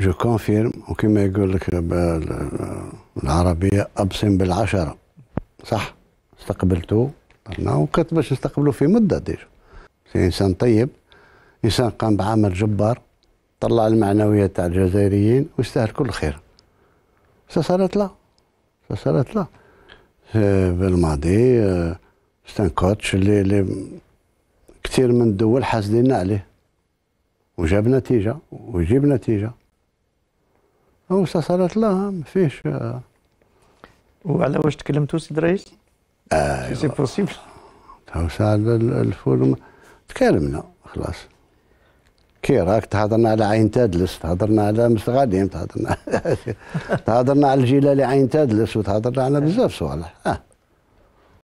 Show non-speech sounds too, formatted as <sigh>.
جو كونفيرم وكما يقول لك العربية أبصم بالعشرة صح استقبلته وكنت باش نستقبله في مدة ديجا إنسان طيب إنسان قام بعمل جبار طلع المعنوية تاع الجزائريين ويستاهل كل خير صارت لا صارت لا بالماضي ستان كوتش اللي, اللي كثير من الدول حاسدين عليه وجاب نتيجة ويجيب نتيجة صلاه الله ما فيش وعلى واش تكلمتوا سي دريس؟ ايوا سي بوسيبل تو ساعد الفول تكلمنا خلاص كي راك تهضرنا على عين تادلس تهضرنا على مستغاديم تهضرنا <laughs> تهضرنا على اللي عين تادلس وتهضرنا على بزاف صوالح اه